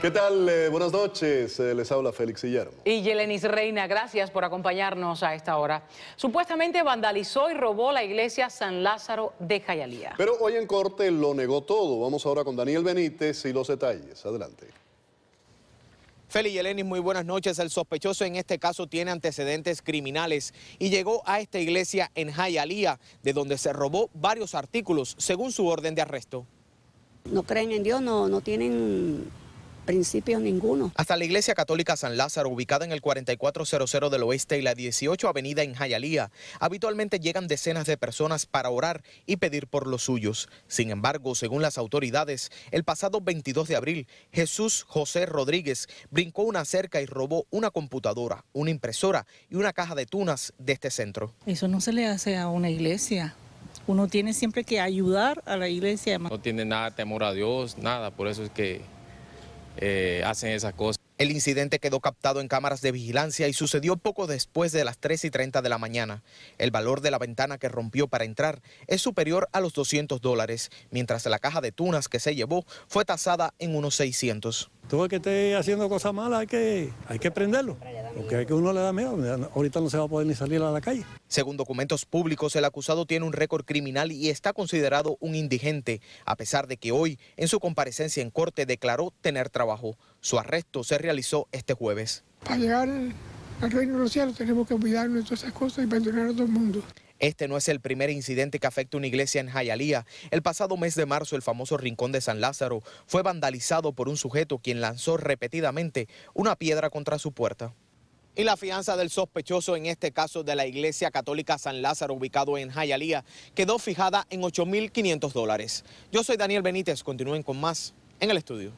¿Qué tal? Eh, buenas noches. Eh, les habla Félix Guillermo. Y Yelenis Reina, gracias por acompañarnos a esta hora. Supuestamente vandalizó y robó la iglesia San Lázaro de Jayalía. Pero hoy en corte lo negó todo. Vamos ahora con Daniel Benítez y los detalles. Adelante. Félix Yelenis, muy buenas noches. El sospechoso en este caso tiene antecedentes criminales y llegó a esta iglesia en Jayalía, de donde se robó varios artículos, según su orden de arresto. No creen en Dios, no, no tienen principio ninguno. Hasta la Iglesia Católica San Lázaro, ubicada en el 4400 del oeste y la 18 Avenida en Jayalía, habitualmente llegan decenas de personas para orar y pedir por los suyos. Sin embargo, según las autoridades, el pasado 22 de abril, Jesús José Rodríguez brincó una cerca y robó una computadora, una impresora y una caja de tunas de este centro. Eso no se le hace a una iglesia. Uno tiene siempre que ayudar a la iglesia. No tiene nada temor a Dios, nada, por eso es que eh, hacen esas cosas. El incidente quedó captado en cámaras de vigilancia y sucedió poco después de las 3 y 30 de la mañana. El valor de la ventana que rompió para entrar es superior a los 200 dólares, mientras la caja de tunas que se llevó fue tasada en unos 600. Tuve que esté haciendo cosas malas que, hay que prenderlo. Porque hay que uno le da miedo, ahorita no se va a poder ni salir a la calle. Según documentos públicos, el acusado tiene un récord criminal y está considerado un indigente, a pesar de que hoy, en su comparecencia en corte, declaró tener trabajo. Su arresto se realizó este jueves. Para llegar al reino de tenemos que olvidarnos de todas esas cosas y perdonar a todo el mundo. Este no es el primer incidente que afecta una iglesia en Jayalía. El pasado mes de marzo, el famoso Rincón de San Lázaro fue vandalizado por un sujeto quien lanzó repetidamente una piedra contra su puerta. Y la fianza del sospechoso en este caso de la Iglesia Católica San Lázaro, ubicado en Jayalía, quedó fijada en 8.500 dólares. Yo soy Daniel Benítez, continúen con más en el estudio.